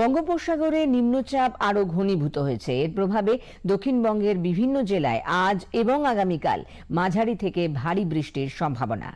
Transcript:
বঙ্গোপসাগরে নিম্নচাপ আরও ঘনীভূত হয়েছে এর প্রভাবে দক্ষিণবঙ্গের বিভিন্ন জেলায় আজ এবং আগামীকাল মাঝারি থেকে ভারী বৃষ্টির সম্ভাবনা